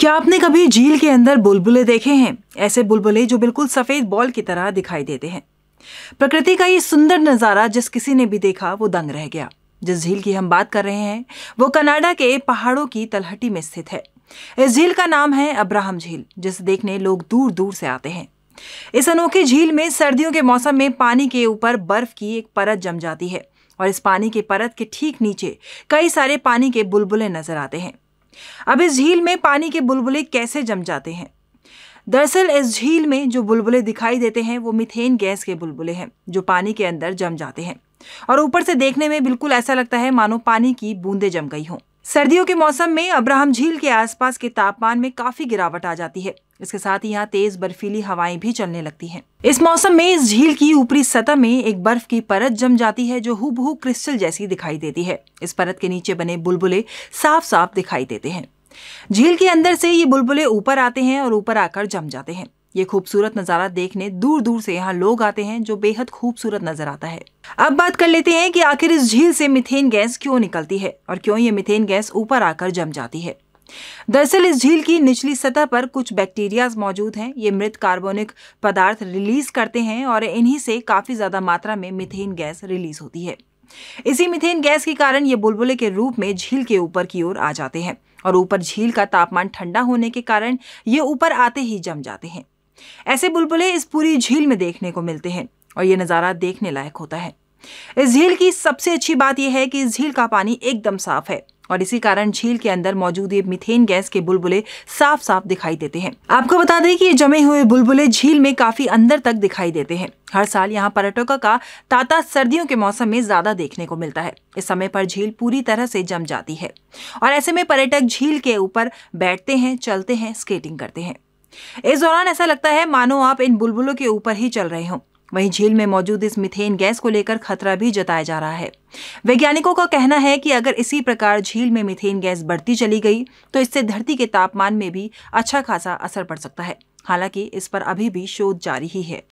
क्या आपने कभी झील के अंदर बुलबुले देखे हैं ऐसे बुलबुले जो बिल्कुल सफ़ेद बॉल की तरह दिखाई देते हैं प्रकृति का ये सुंदर नज़ारा जिस किसी ने भी देखा वो दंग रह गया जिस झील की हम बात कर रहे हैं वो कनाडा के पहाड़ों की तलहटी में स्थित है इस झील का नाम है अब्राहम झील जिसे देखने लोग दूर दूर से आते हैं इस अनोखे झील में सर्दियों के मौसम में पानी के ऊपर बर्फ की एक परत जम जाती है और इस पानी की परत के ठीक नीचे कई सारे पानी के बुलबुले नजर आते हैं अब इस झील में पानी के बुलबुले कैसे जम जाते हैं दरअसल इस झील में जो बुलबुले दिखाई देते हैं वो मिथेन गैस के बुलबुले हैं जो पानी के अंदर जम जाते हैं और ऊपर से देखने में बिल्कुल ऐसा लगता है मानो पानी की बूंदें जम गई हों सर्दियों के मौसम में अब्राहम झील के आसपास के तापमान में काफी गिरावट आ जाती है इसके साथ ही यहाँ तेज बर्फीली हवाएं भी चलने लगती हैं इस मौसम में इस झील की ऊपरी सतह में एक बर्फ की परत जम जाती है जो हूबहू क्रिस्टल जैसी दिखाई देती है इस परत के नीचे बने बुलबुले साफ साफ दिखाई देते हैं झील के अंदर से ये बुलबुले ऊपर आते हैं और ऊपर आकर जम जाते हैं ये खूबसूरत नज़ारा देखने दूर दूर से यहाँ लोग आते हैं जो बेहद खूबसूरत नजर आता है अब बात कर लेते हैं कि आखिर इस झील से मिथेन गैस क्यों निकलती है और क्यों ये मिथेन गैस ऊपर आकर जम जाती है दरअसल इस झील की निचली सतह पर कुछ बैक्टीरियाज मौजूद हैं ये मृत कार्बोनिक पदार्थ रिलीज करते हैं और इन्हीं से काफ़ी ज़्यादा मात्रा में मिथेन गैस रिलीज होती है इसी मिथेन गैस के कारण ये बुलबुले के रूप में झील के ऊपर की ओर आ जाते हैं और ऊपर झील का तापमान ठंडा होने के कारण ये ऊपर आते ही जम जाते हैं ऐसे बुलबुले इस पूरी झील में देखने को मिलते हैं और ये नज़ारा देखने लायक होता है इस झील की सबसे अच्छी बात यह है कि इस झील का पानी एकदम साफ है और इसी कारण झील के अंदर मौजूद ये मिथेन गैस के बुलबुले साफ साफ दिखाई देते हैं आपको बता दें कि ये जमे हुए बुलबुले झील में काफी अंदर तक दिखाई देते हैं हर साल यहाँ पर्यटकों का ताता सर्दियों के मौसम में ज्यादा देखने को मिलता है इस समय पर झील पूरी तरह से जम जाती है और ऐसे में पर्यटक झील के ऊपर बैठते हैं चलते हैं स्केटिंग करते हैं इस दौरान ऐसा लगता है मानो आप इन बुलबुलों के ऊपर ही चल रहे हों वहीं झील में मौजूद इस मिथेन गैस को लेकर खतरा भी जताया जा रहा है वैज्ञानिकों का कहना है कि अगर इसी प्रकार झील में मिथेन गैस बढ़ती चली गई तो इससे धरती के तापमान में भी अच्छा खासा असर पड़ सकता है हालांकि इस पर अभी भी शोध जारी ही है